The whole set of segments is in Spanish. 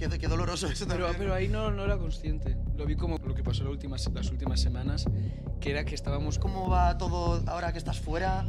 Qué, doloroso eso pero, Pero ahí no, no era consciente. Lo vi como lo que pasó las últimas, las últimas semanas, que era que estábamos... ¿Cómo va todo ahora que estás fuera?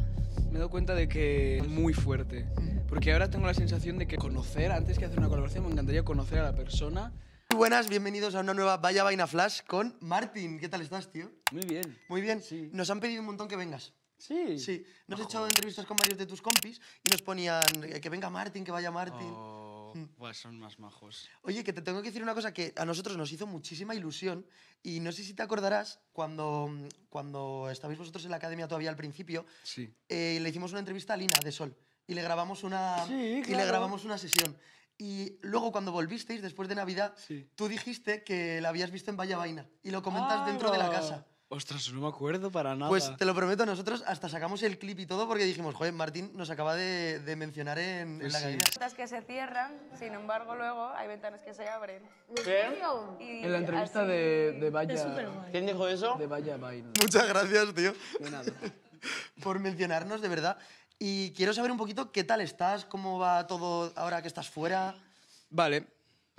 Me doy cuenta de que muy fuerte. Mm. Porque ahora tengo la sensación de que conocer, antes que hacer una colaboración, me encantaría conocer a la persona. Muy buenas, bienvenidos a una nueva Vaya Vaina Flash con Martín. ¿Qué tal estás, tío? Muy bien. Muy bien. Sí. Nos han pedido un montón que vengas. Sí. Sí. Nos has hecho entrevistas con varios de tus compis y nos ponían eh, que venga Martín, que vaya Martín. Oh. Mm. Pues son más majos. Oye, que te tengo que decir una cosa que a nosotros nos hizo muchísima ilusión y no sé si te acordarás cuando, cuando estabais vosotros en la academia todavía al principio, sí. Eh, le hicimos una entrevista a Lina de Sol y le grabamos una, y le grabamos una sesión. Y luego cuando volvisteis, después de Navidad, tú dijiste que la habías visto en Valla Vaina y lo comentas dentro de la casa. Ostras, no me acuerdo para nada. Pues te lo prometo, nosotros hasta sacamos el clip y todo porque dijimos, joder, Martín nos acaba de, mencionar en, pues la sí. Hay Ventanas que se cierran, sin embargo, luego hay ventanas que se abren. ¿Qué? en la entrevista de, de Vaya. ¿Quién dijo eso? De Vaya Vain. Muchas gracias, tío. De nada. Por mencionarnos, de verdad. Y quiero saber un poquito qué tal estás, cómo va todo ahora que estás fuera. Vale,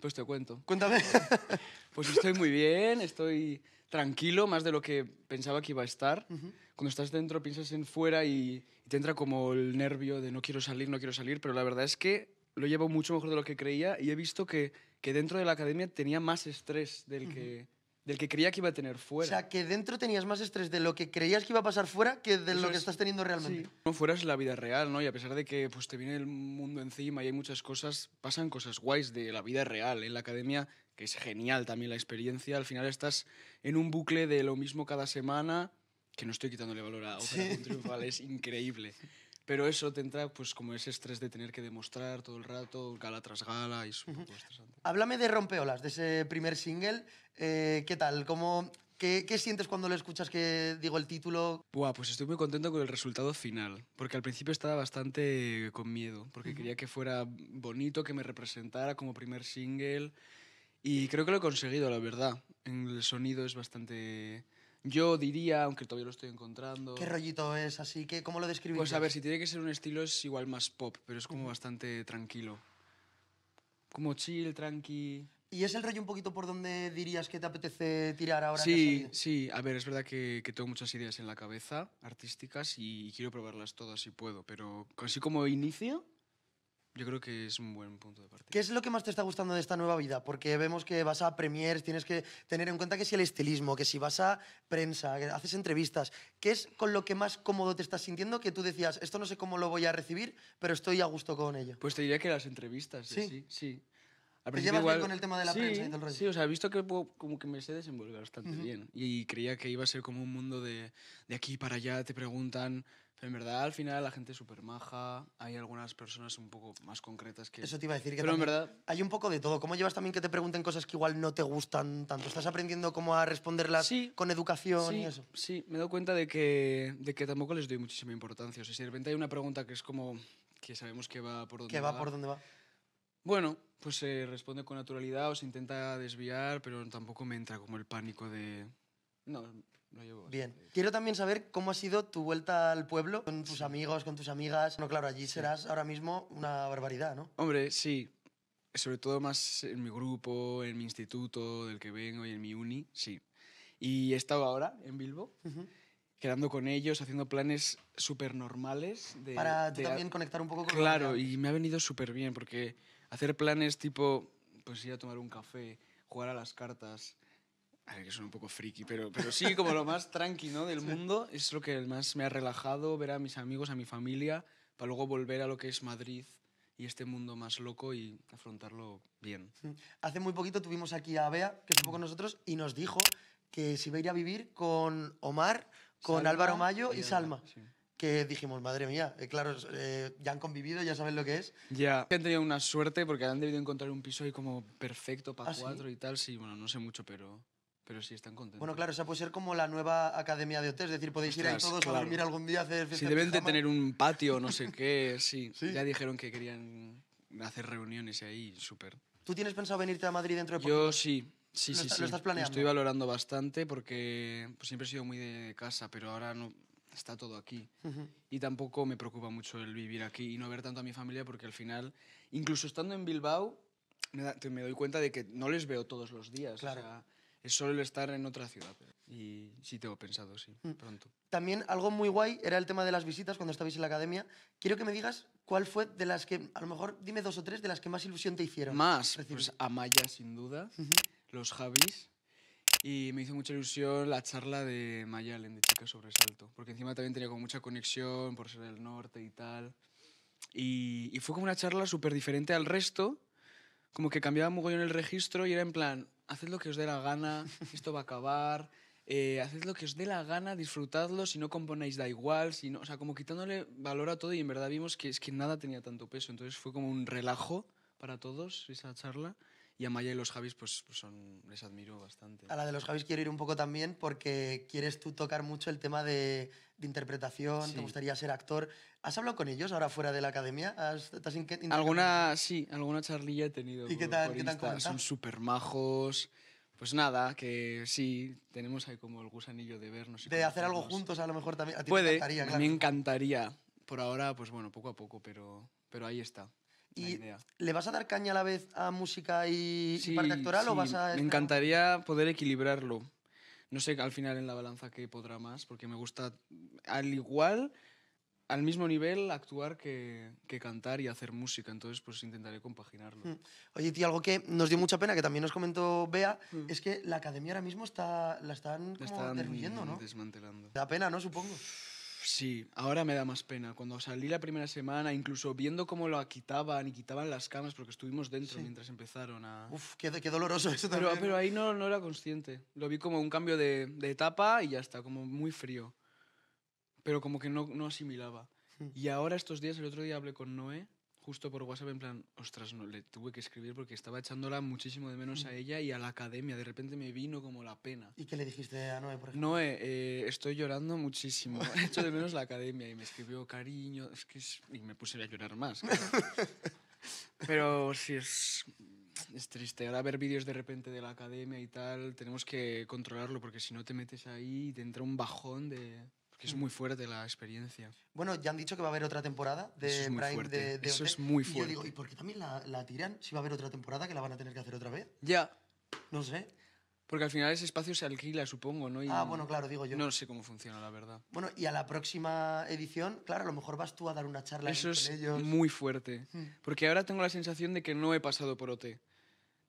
pues te cuento. Cuéntame. Pues estoy muy bien, estoy tranquilo, más de lo que pensaba que iba a estar. Cuando estás dentro piensas en fuera y, te entra como el nervio de no quiero salir, no quiero salir, pero la verdad es que lo llevo mucho mejor de lo que creía y he visto que, que dentro de la academia tenía más estrés del que del que creía que iba a tener fuera. O sea, que dentro tenías más estrés de lo que creías que iba a pasar fuera que de lo que estás teniendo realmente. No, fuera es la vida real, ¿no? Y a pesar de que pues, te viene el mundo encima y hay muchas cosas, pasan cosas guays de la vida real. En la academia, que es genial también la experiencia, al final estás en un bucle de lo mismo cada semana, que no estoy quitándole valor a Operación Triunfal, es increíble. Pero eso te entra pues como ese estrés de tener que demostrar todo el rato, gala tras gala, y es un estresante. Háblame de Rompeolas, de ese primer single. Eh, ¿Qué tal? ¿Cómo, qué, sientes cuando le escuchas que digo el título? Buah, pues estoy muy contento con el resultado final, porque al principio estaba bastante con miedo, porque quería que fuera bonito, que me representara como primer single, y creo que lo he conseguido, la verdad. El sonido es bastante yo diría, aunque todavía lo estoy encontrando. ¿Qué rollito es así? que ¿Cómo lo describís? Pues a ver, si tiene que ser un estilo es igual más pop, pero es como bastante tranquilo. Como chill, tranqui. ¿Y es el rollo un poquito por donde dirías que te apetece tirar ahora? Sí, sí. A ver, es verdad que, tengo muchas ideas en la cabeza, artísticas, y quiero probarlas todas si puedo, pero así como inicio, yo creo que es un buen punto de partida. ¿Qué es lo que más te está gustando de esta nueva vida? Porque vemos que vas a premiers, tienes que tener en cuenta que si el estilismo, que si vas a prensa, que haces entrevistas, ¿qué es con lo que más cómodo te estás sintiendo que tú decías, esto no sé cómo lo voy a recibir, pero estoy a gusto con ello? Pues te diría que las entrevistas, sí, sí. Al ¿Te llevas bien con el tema de la prensa y todo el rollo? Sí, o sea, he visto que como que me sé desenvolver bastante bien y creía que iba a ser como un mundo de, de aquí para allá, te preguntan en verdad, al final la gente es súper maja. Hay algunas personas un poco más concretas que. Eso te iba a decir que. Pero en verdad. Hay un poco de todo. ¿Cómo llevas también que te pregunten cosas que igual no te gustan tanto? ¿Estás aprendiendo cómo a responderlas con educación y eso? Sí, me doy cuenta de que, de que tampoco les doy muchísima importancia. O sea, si de repente hay una pregunta que es como. que sabemos que va por dónde va. Que va por dónde va. Bueno, pues se responde con naturalidad o se intenta desviar, pero tampoco me entra como el pánico de. No, Bien. Quiero también saber cómo ha sido tu vuelta al pueblo con tus amigos, con tus amigas. No, claro, allí serás ahora mismo una barbaridad, ¿no? Hombre, sí. Sobre todo más en mi grupo, en mi instituto del que vengo y en mi uni, sí. Y he estado ahora en Bilbo. quedando con ellos, haciendo planes súper normales. Para también conectar un poco con Claro, y me ha venido súper bien, porque hacer planes tipo, pues ir a tomar un café, jugar a las cartas, a ver, que suena un poco friki, pero, pero sí, como lo más tranqui del mundo, es lo que más me ha relajado, ver a mis amigos, a mi familia, para luego volver a lo que es Madrid y este mundo más loco y afrontarlo bien. Hace muy poquito tuvimos aquí a Bea, que estuvo con nosotros, y nos dijo que se iba a ir a vivir con Omar, con Álvaro Mayo y, Salma. Que dijimos, madre mía, eh, claro, eh, ya han convivido, ya saben lo que es. Ya, han tenido una suerte porque han debido encontrar un piso ahí como perfecto para ¿Ah, cuatro y tal. Sí, bueno, no sé mucho, pero pero sí están contentos. Bueno, claro, o esa puede ser como la nueva academia de hoteles, es decir, podéis ir ahí todos a dormir algún día, hacer Si deben de tener un patio, no sé qué, sí. Ya dijeron que querían hacer reuniones ahí, súper. ¿Tú tienes pensado venirte a Madrid dentro de poco? Yo sí, sí, sí, sí. lo estás planeando? Estoy valorando bastante porque pues, siempre he sido muy de casa, pero ahora no está todo aquí. Y tampoco me preocupa mucho el vivir aquí y no ver tanto a mi familia porque al final, incluso estando en Bilbao, me, doy cuenta de que no les veo todos los días. o Claro es solo el estar en otra ciudad. Y sí tengo pensado, sí, mm. pronto. También algo muy guay era el tema de las visitas cuando estabais en la academia. Quiero que me digas cuál fue de las que, a lo mejor dime dos o tres de las que más ilusión te hicieron. Más, pues, recibir. pues Amaya sin duda, los Javis. Y me hizo mucha ilusión la charla de Mayalen, de Chica Sobresalto, porque encima también tenía como mucha conexión por ser del norte y tal. Y, fue como una charla súper diferente al resto, como que cambiaba mogollón el registro y era en plan, haced lo que os dé la gana, esto va a acabar, eh, haced lo que os dé la gana, disfrutadlo, si no componéis da igual, si no, o sea, como quitándole valor a todo y en verdad vimos que es que nada tenía tanto peso, entonces fue como un relajo para todos esa charla. Y a Maya y los Javis, pues, pues les admiro bastante. A la de los Javis quiero ir un poco también porque quieres tú tocar mucho el tema de, interpretación, te gustaría ser actor. ¿Has hablado con ellos ahora fuera de la academia? ¿Has, te alguna, sí, alguna charlilla he tenido. ¿Y qué tal, ¿qué tal Son súper majos. Pues nada, que sí, tenemos ahí como el gusanillo de vernos. Y de hacer algo juntos a lo mejor también. A ti Puede, me encantaría, claro. me encantaría. Por ahora, pues bueno, poco a poco, pero, pero ahí está. le vas a dar caña a la vez a música y, parte actoral o vas a...? Me encantaría poder equilibrarlo. No sé al final en la balanza qué podrá más, porque me gusta al igual al mismo nivel actuar que, que, cantar y hacer música, entonces pues intentaré compaginarlo. Hmm. Oye, tío, algo que nos dio mucha pena, que también nos comentó Bea, hmm. es que la academia ahora mismo está, la están, como están derruyendo, ¿no? desmantelando. Da pena, ¿no? Supongo. Sí, ahora me da más pena. Cuando salí la primera semana, incluso viendo cómo lo quitaban y quitaban las camas, porque estuvimos dentro mientras empezaron a... Uf, qué, qué doloroso eso pero, Pero, ahí no, no era consciente. Lo vi como un cambio de, de etapa y ya está, como muy frío pero como que no, no asimilaba. Hmm. Y ahora estos días, el otro día hablé con Noé, justo por WhatsApp, en plan, ostras, no, le tuve que escribir porque estaba echándola muchísimo de menos a hmm. ella y a la academia. De repente me vino como la pena. ¿Y qué le dijiste a Noé, por ejemplo? Noé, eh, estoy llorando muchísimo. He hecho de menos la academia y me escribió cariño. Es que es... Y me puse a llorar más. Pero sí, es, es triste. Ahora ver vídeos de repente de la academia y tal, tenemos que controlarlo porque si no te metes ahí y te entra un bajón de es mm. muy fuerte la experiencia. Bueno, ya han dicho que va a haber otra temporada de Eso es muy fuerte. Eso es muy Y yo ¿y por qué también la, tiran si va a haber otra temporada que la van a tener que hacer otra vez? Ya, No sé. porque al final ese espacio se alquila, supongo, ¿no? Ah, bueno, claro, digo yo. No sé cómo funciona, la verdad. Bueno, y a la próxima edición, claro, a lo mejor vas tú a dar una charla Eso es muy fuerte. Hmm. Porque ahora tengo la sensación de que no he pasado por OT.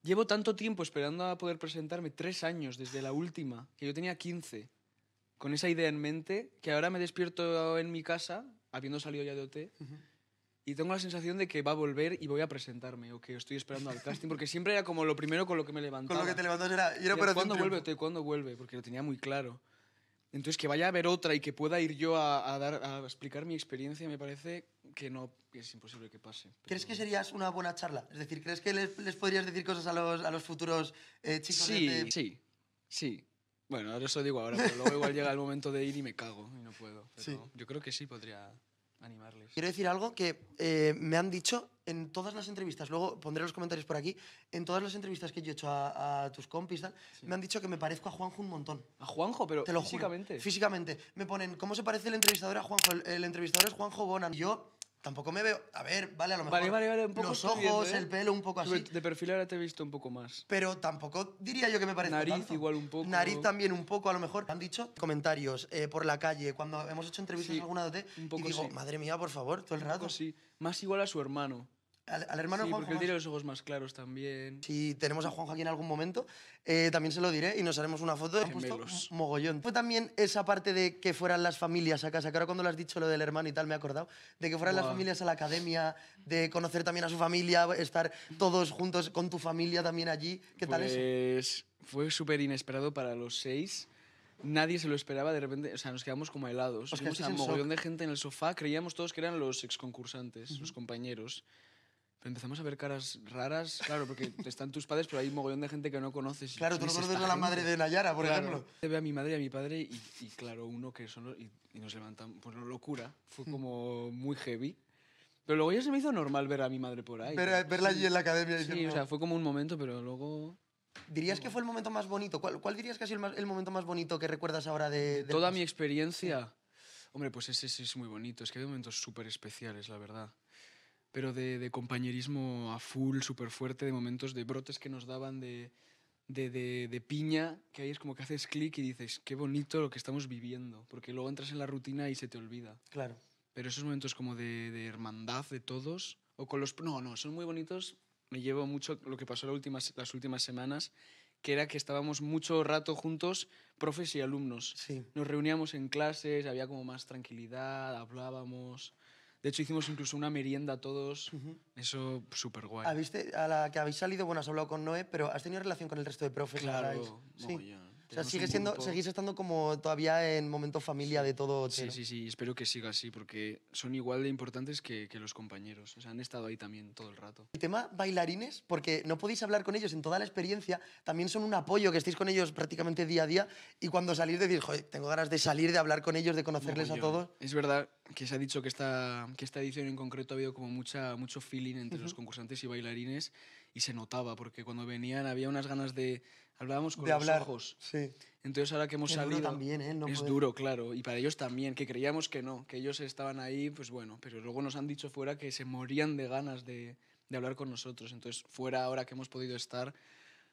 Llevo tanto tiempo esperando a poder presentarme, tres años desde la última, que yo tenía quince con esa idea en mente, que ahora me despierto en mi casa, habiendo salido ya de OT, y tengo la sensación de que va a volver y voy a presentarme, o que estoy esperando al casting, porque siempre era como lo primero con lo que me levantaba. Con lo que te levantabas era... ¿Cuándo vuelve OT? ¿Cuándo vuelve? Porque lo tenía muy claro. Entonces, que vaya a haber otra y que pueda ir yo a, dar, a explicar mi experiencia, me parece que no, es imposible que pase. ¿Crees que serías una buena charla? Es decir, ¿crees que les, podrías decir cosas a los, a los futuros eh, chicos? Sí, sí, sí. Bueno, ahora digo ahora, pero luego igual llega el momento de ir y me cago y no puedo. Pero Yo creo que sí podría animarles. Quiero decir algo que eh, me han dicho en todas las entrevistas, luego pondré los comentarios por aquí, en todas las entrevistas que yo he hecho a, tus compis, tal, me han dicho que me parezco a Juanjo un montón. ¿A Juanjo? Pero físicamente. físicamente. Me ponen, ¿cómo se parece el entrevistador a Juanjo? El, entrevistador es Juanjo Bonan. yo Tampoco me veo. A ver, vale, a lo mejor. vale, vale, Los ojos, ¿eh? el pelo, un poco así. De perfil ahora te he visto un poco más. Pero tampoco diría yo que me parece. Nariz igual un poco. Nariz también un poco, a lo mejor. Han dicho comentarios eh, por la calle, cuando hemos hecho entrevistas alguna de. Un y digo, madre mía, por favor, todo el rato. sí, más igual a su hermano. Al, hermano sí, porque los ojos más claros también. Si tenemos a Juanjo aquí en algún momento, eh, también se lo diré y nos haremos una foto. de mogollón. Fue también esa parte de que fueran las familias a casa, que ahora cuando lo has dicho lo del hermano y tal, me he acordado, de que fueran las familias a la academia, de conocer también a su familia, estar todos juntos con tu familia también allí. ¿Qué tal eso? Pues fue súper inesperado para los seis. Nadie se lo esperaba, de repente, o sea, nos quedamos como helados. Nos Vimos este mogollón de gente en el sofá, creíamos todos que eran los exconcursantes, los compañeros. Empezamos a ver caras raras, claro, porque están tus padres, pero hay un mogollón de gente que no conoces. Claro, tú no conoces a la madre de Nayara, por ejemplo. Te ve a mi madre y a mi padre, y, claro, uno que son Y, y, nos levantan, Pues locura, fue como hmm. muy heavy. Pero luego ya se me hizo normal ver a mi madre por ahí. verla allí en la academia. Sí, o sea, fue como un momento, pero luego. ¿Dirías que fue el momento más bonito? ¿Cuál, dirías que ha sido el, momento más bonito que recuerdas ahora de. Toda mi experiencia. Hombre, pues ese sí es muy bonito. Es que hay momentos súper especiales, la verdad pero de, compañerismo a full, súper fuerte, de momentos de brotes que nos daban de, piña, que ahí es como que haces clic y dices, qué bonito lo que estamos viviendo, porque luego entras en la rutina y se te olvida. Claro. Pero esos momentos como de, hermandad de todos, o con los... No, no, son muy bonitos. Me llevo mucho lo que pasó las últimas, las últimas semanas, que era que estábamos mucho rato juntos, profes y alumnos. Sí. Nos reuníamos en clases, había como más tranquilidad, hablábamos. De hecho, hicimos incluso una merienda todos. Eso, súper guay. Ah, a la que habéis salido, bueno, has hablado con Noé, pero ¿has tenido relación con el resto de profes? Claro, ¿Sí? sea, sigue siendo, seguís estando como todavía en momento familia de todo. sí, sí, sí, espero que siga así, porque son igual de importantes que, que, los compañeros. O sea, han estado ahí también todo el rato. El tema bailarines, porque no podéis hablar con ellos en toda la experiencia, también son un apoyo, que estéis con ellos prácticamente día a día, y cuando salís decís, joder, tengo ganas de salir, de hablar con ellos, de conocerles a todos. Es verdad que se ha dicho que esta, que esta edición en concreto ha habido como mucha, mucho feeling entre los concursantes y bailarines, y se notaba, porque cuando venían había unas ganas de hablábamos con los ojos. Sí. Entonces ahora que hemos salido... también, ¿eh? es duro, claro. Y para ellos también, que creíamos que no, que ellos estaban ahí, pues bueno, pero luego nos han dicho fuera que se morían de ganas de, de hablar con nosotros. Entonces fuera ahora que hemos podido estar,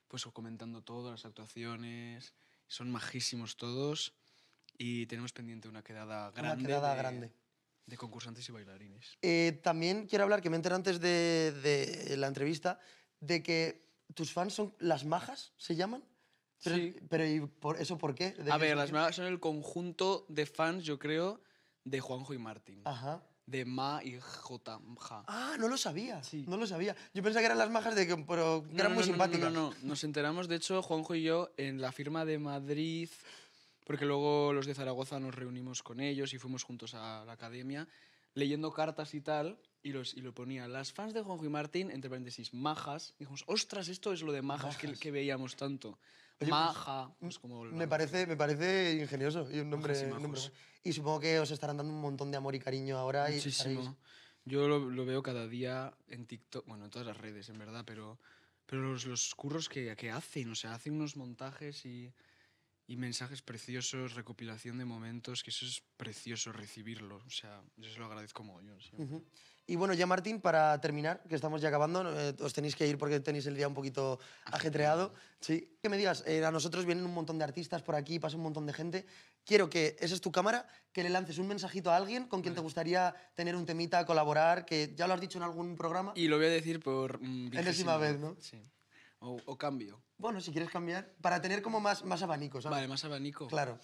pues comentando todo, las actuaciones, son majísimos todos y tenemos pendiente una quedada grande. Una quedada grande. De concursantes y bailarines. Eh, también quiero hablar, que me enteré antes de, de la entrevista, de que ¿Tus fans son las majas, se llaman? Pero, sí. pero por eso por qué? A ver, las majas son el conjunto de fans, yo creo, de Juanjo y Martín. Ajá. De Ma y J. Ah, no lo sabía. Sí. No lo sabía. Yo pensaba que eran las majas de que, pero eran muy muy no, No, no, Nos enteramos, de hecho, Juanjo y yo, en la firma de Madrid, porque luego los de Zaragoza nos reunimos con ellos y fuimos juntos a la academia leyendo cartas y tal, y, los, y lo ponía. Las fans de Juanjo y Martín, entre paréntesis, majas. Dijimos, ostras, esto es lo de majas, Que, que veíamos tanto. Pues, Maja. Mm, me parece, me parece ingenioso y un nombre, y Y supongo que os estarán dando un montón de amor y cariño ahora. y Yo lo, veo cada día en TikTok, bueno, en todas las redes, en verdad, pero, pero los, los curros que, que hacen, o sea, hacen unos montajes y, y mensajes preciosos, recopilación de momentos, que eso es precioso recibirlo. O sea, yo se lo agradezco como yo. Y bueno, ya Martín, para terminar, que estamos ya acabando, eh, os tenéis que ir porque tenéis el día un poquito ajetreado. Sí, que me digas, eh, a nosotros vienen un montón de artistas por aquí, pasa un montón de gente. Quiero que, esa es tu cámara, que le lances un mensajito a alguien con quien te gustaría tener un temita, colaborar, que ya lo has dicho en algún programa. Y lo voy a decir por... Mmm, vez, ¿no? Sí. O, cambio. Bueno, si quieres cambiar, para tener como más, más abanico, ¿sabes? Vale, más abanico. Claro.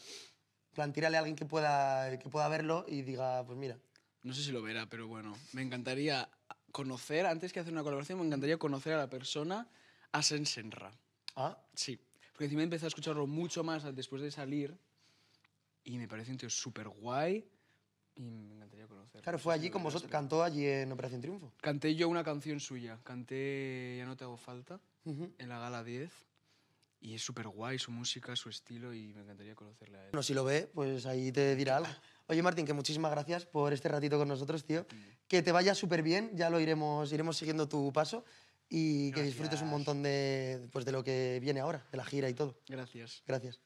Plan, a alguien que pueda, que pueda verlo y diga, pues mira. No sé si lo verá, pero bueno, me encantaría conocer, antes que hacer una colaboración, me encantaría conocer a la persona sen Senra. ¿Ah? Sí. Porque encima empezado a escucharlo mucho más después de salir y me parece un tío súper guay, y me encantaría conocerlo. Claro, fue allí con vosotros, cantó allí en Operación Triunfo. Canté yo una canción suya, canté Ya no te hago falta, en la gala 10. Y es súper guay su música, su estilo y me encantaría conocerla a él. Bueno, si lo ve, pues ahí te dirá algo. Oye, Martín, que muchísimas gracias por este ratito con nosotros, tío. Que te vaya súper bien, ya lo iremos, iremos siguiendo tu paso y que disfrutes un montón de, pues, de lo que viene ahora, de la gira y todo. Gracias. Gracias.